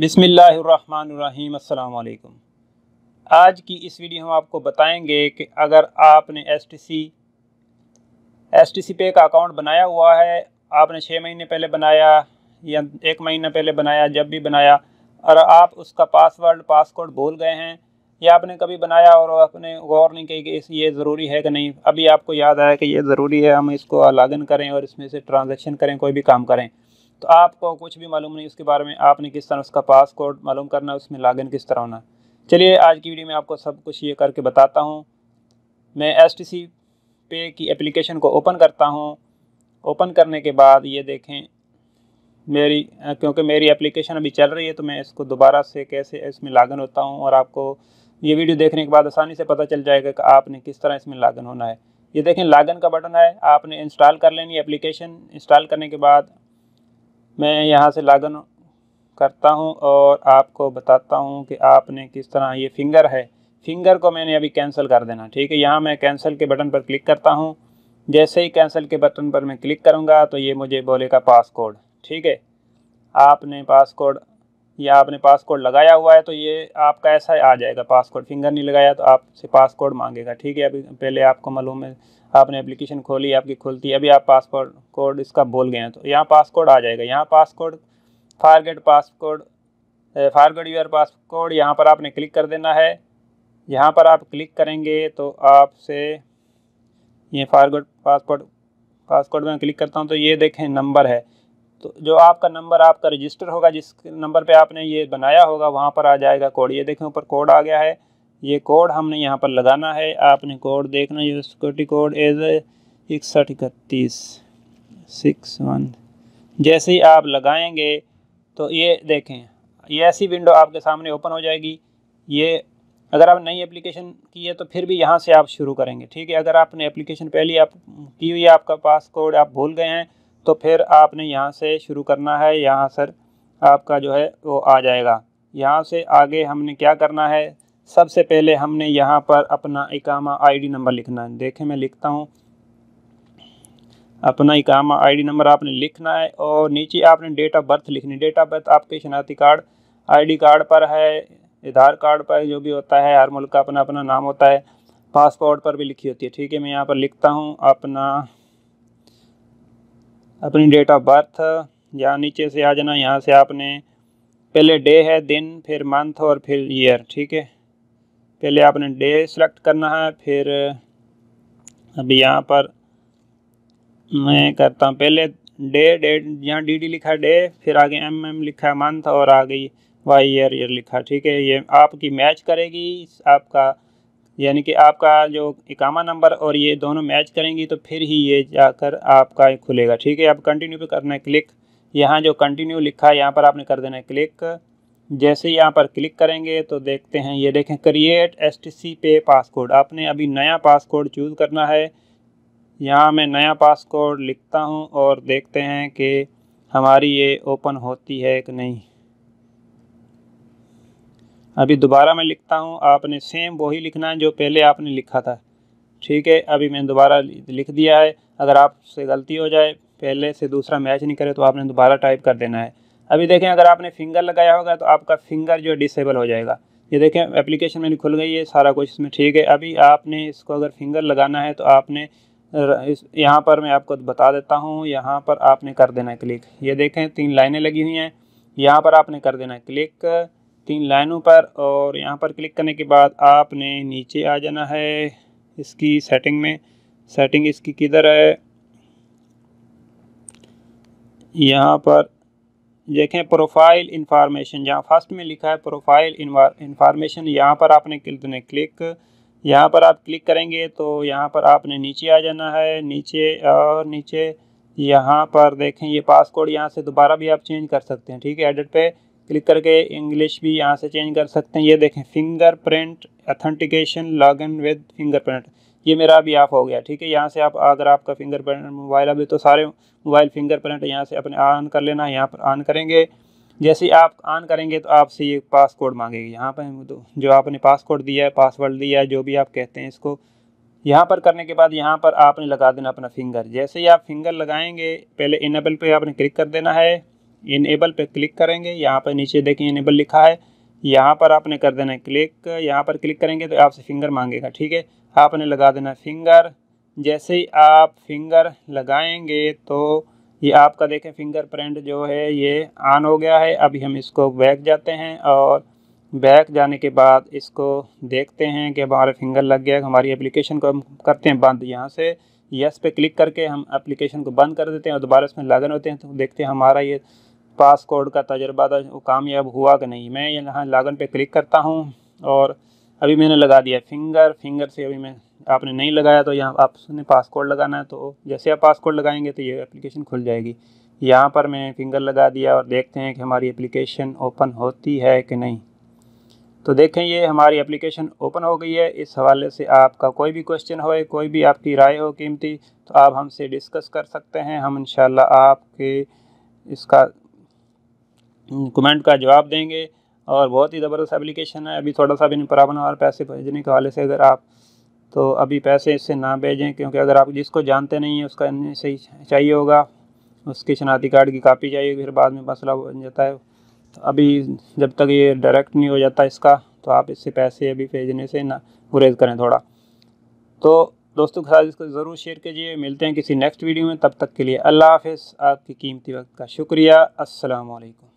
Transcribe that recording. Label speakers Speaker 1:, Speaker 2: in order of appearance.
Speaker 1: बिसमीम् अल्लाम आज की इस वीडियो हम आपको बताएंगे कि अगर आपने S T C S T C pay का अकाउंट बनाया हुआ है आपने छः महीने पहले बनाया या एक महीना पहले बनाया जब भी बनाया और आप उसका पासवर्ड पासकोड भूल गए हैं या आपने कभी बनाया और आपने गौर नहीं की कि इस ये ज़रूरी है कि नहीं अभी आपको याद आया कि ये ज़रूरी है हम इसको लॉगिन करें और इसमें से ट्रांजेक्शन करें कोई भी काम करें तो आपको कुछ भी मालूम नहीं उसके बारे में आपने किस तरह उसका पास कोड मालूम करना है उसमें लॉगिन किस तरह होना है चलिए आज की वीडियो में आपको सब कुछ ये करके बताता हूँ मैं एस टी सी पे की एप्लीकेशन को ओपन करता हूँ ओपन करने के बाद ये देखें मेरी क्योंकि मेरी एप्लीकेशन अभी चल रही है तो मैं इसको दोबारा से कैसे इसमें लागन होता हूँ और आपको ये वीडियो देखने के बाद आसानी से पता चल जाएगा कि आपने किस तरह इसमें लागन होना है ये देखें लागन का बटन है आपने इंस्टॉल कर लेनी एप्लीकेशन इंस्टॉल करने के बाद मैं यहाँ से लागन करता हूँ और आपको बताता हूँ कि आपने किस तरह ये फिंगर है फिंगर को मैंने अभी कैंसिल कर देना ठीक है यहाँ मैं कैंसिल के बटन पर क्लिक करता हूँ जैसे ही कैंसिल के बटन पर मैं क्लिक करूँगा तो ये मुझे बोलेगा पासकोड ठीक है आपने पास कोड या आपने पासकोड लगाया हुआ है तो ये आपका ऐसा आ जाएगा पासकोड फिंगर नहीं लगाया तो आपसे पासकोड मांगेगा ठीक है अभी पहले आपको मालूम है आपने एप्लीकेशन खोली आपकी खुलती है अभी आप पासपोर्ट कोड इसका बोल गए हैं तो यहाँ पासकोड आ जाएगा यहाँ passcode forget passcode forget your passcode यहाँ पर आपने क्लिक कर देना है यहाँ पर आप क्लिक करेंगे तो आपसे ये फारगेट पासपोर्ट पासकोड में क्लिक करता हूँ तो ये देखें नंबर है तो जो आपका नंबर आपका रजिस्टर होगा जिस नंबर पे आपने ये बनाया होगा वहाँ पर आ जाएगा कोड ये देखें ऊपर कोड आ गया है ये कोड हमने यहाँ पर लगाना है आपने कोड देखना यू सिक्योरिटी कोड एज इकसठ इकतीस सिक्स वन जैसे ही आप लगाएंगे तो ये देखें ये ऐसी विंडो आपके सामने ओपन हो जाएगी ये अगर आप नई एप्लीकेशन की है तो फिर भी यहाँ से आप शुरू करेंगे ठीक है अगर आपने एप्लीकेशन पहले आप की हुई है आपका पास कोड आप भूल गए हैं तो फिर आपने यहाँ से शुरू करना है यहाँ सर आपका जो है वो आ जाएगा यहाँ से आगे हमने क्या करना है सबसे पहले हमने यहाँ पर अपना इकामा आईडी नंबर लिखना है देखें मैं लिखता हूँ अपना इकामा आईडी नंबर आपने लिखना है और नीचे आपने डेट ऑफ बर्थ लिखनी डेट ऑफ बर्थ आपके शनाती कार्ड आईडी कार्ड पर है आधार कार्ड पर जो भी होता है हर मुल्क का अपना अपना नाम होता है पासपोर्ट पर भी लिखी होती है ठीक है मैं यहाँ पर लिखता हूँ अपना अपनी डेट ऑफ बर्थ यहाँ नीचे से आ जाना यहाँ से आपने पहले डे है दिन फिर मंथ और फिर ईयर ठीक है पहले आपने डे सेलेक्ट करना है फिर अभी यहाँ पर मैं करता हूँ पहले डे डेट यहाँ डी डी लिखा है डे फिर आगे एम एम लिखा है मंथ और आगे वाई ईयर ईयर लिखा ठीक है ये आपकी मैच करेगी आपका यानी कि आपका जो इकामा नंबर और ये दोनों मैच करेंगी तो फिर ही ये जाकर आपका खुलेगा ठीक है अब कंटिन्यू पे करना है क्लिक यहाँ जो कंटिन्यू लिखा है यहाँ पर आपने कर देना है क्लिक जैसे यहाँ पर क्लिक करेंगे तो देखते हैं ये देखें क्रिएट एस पे पासकोड आपने अभी नया पासकोड चूज़ करना है यहाँ मैं नया पासकोड लिखता हूँ और देखते हैं कि हमारी ये ओपन होती है कि नहीं अभी दोबारा मैं लिखता हूँ आपने सेम वही लिखना है जो पहले आपने लिखा था ठीक है अभी मैंने दोबारा लिख दिया है अगर आपसे गलती हो जाए पहले से दूसरा मैच नहीं करे तो आपने दोबारा टाइप कर देना है अभी देखें अगर आपने फिंगर लगाया होगा तो आपका फिंगर जो डिसेबल हो जाएगा ये देखें एप्लीकेशन मेरी खुल गई है सारा कुछ इसमें ठीक है अभी आपने इसको अगर फिंगर लगाना है तो आपने इस यहाँ पर मैं आपको बता देता हूँ यहाँ पर आपने कर देना क्लिक ये देखें तीन लाइनें लगी हुई हैं यहाँ पर आपने कर देना क्लिक तीन लाइनों पर और यहाँ पर क्लिक करने के बाद आपने नीचे आ जाना है इसकी सेटिंग में सेटिंग इसकी किधर है यहाँ पर देखें प्रोफाइल इन्फॉर्मेशन जहाँ फर्स्ट में लिखा है प्रोफाइल इन्फॉर्मेशन यहाँ पर आपने कितने क्लिक यहाँ पर आप क्लिक करेंगे तो यहाँ पर आपने नीचे आ जाना है नीचे और नीचे यहाँ पर देखें ये पासकोड यहाँ से दोबारा भी आप चेंज कर सकते हैं ठीक है एडिट पे क्लिक करके इंग्लिश भी यहाँ से चेंज कर सकते हैं ये देखें finger print authentication log in with finger print ये मेरा अभी ऑफ हो गया ठीक है यहाँ से आप अगर आपका फिंगर प्रिंट मोबाइल अभी तो सारे मोबाइल फिंगर प्रिंट यहाँ से अपने ऑन कर लेना है यहाँ पर ऑन करेंगे जैसे आप ऑन करेंगे तो आपसे ये पासकोड मांगेगी यहाँ पर तो, जो आपने पास दिया है पासवर्ड दिया है जो भी आप कहते हैं इसको यहाँ पर करने के बाद यहाँ पर आपने लगा देना अपना फिंगर जैसे ही आप फिंगर लगाएंगे पहले इनेबल पे आपने क्लिक कर देना है इनेबल पे क्लिक करेंगे यहाँ पर नीचे देखें इनेबल लिखा है यहाँ पर आपने कर देना है क्लिक यहाँ पर क्लिक करेंगे तो आपसे फिंगर मांगेगा ठीक है आपने लगा देना फिंगर जैसे ही आप फिंगर लगाएंगे तो ये आपका देखें फिंगर प्रिंट जो है ये ऑन हो गया है अभी हम इसको बैक जाते हैं और बैक जाने के बाद इसको देखते हैं कि हमारा फिंगर लग गया हमारी एप्लीकेशन को हम करते हैं बंद यहाँ से यस पे क्लिक करके हम एप्लीकेशन को बंद कर देते हैं और दोबारा इसमें लगन होते हैं तो देखते हैं हमारा ये पास कोड का तजर्बा था तो वो कामयाब हुआ कि नहीं मैं यहाँ लागन पे क्लिक करता हूँ और अभी मैंने लगा दिया फिंगर फिंगर से अभी मैं आपने नहीं लगाया तो यहाँ आपने कोड लगाना है तो जैसे आप कोड लगाएंगे तो ये एप्लीकेशन खुल जाएगी यहाँ पर मैं फिंगर लगा दिया और देखते हैं कि हमारी एप्लीकेशन ओपन होती है कि नहीं तो देखें ये हमारी एप्लीकेशन ओपन हो गई है इस हवाले से आपका कोई भी क्वेश्चन हो कोई भी आपकी राय हो कीमती तो आप हमसे डिस्कस कर सकते हैं हम इन आपके इसका कमेंट का जवाब देंगे और बहुत ही ज़बरदस्त एप्लीकेशन है अभी थोड़ा सा भी नहीं प्रॉब्लम और पैसे भेजने के हवाले से अगर आप तो अभी पैसे इससे ना भेजें क्योंकि अगर आप जिसको जानते नहीं हैं उसका सही चाहिए होगा उसकी शनाती कार्ड की कापी चाहिए फिर बाद में मसला बन जाता है तो अभी जब तक ये डायरेक्ट नहीं हो जाता इसका तो आप इससे पैसे अभी भेजने से ना गुरेज करें थोड़ा तो दोस्तों के साथ इसको ज़रूर शेयर कीजिए मिलते हैं किसी नेक्स्ट वीडियो में तब तक के लिए अल्लाह हाफ आपकी कीमती वक्त का शुक्रिया असलकम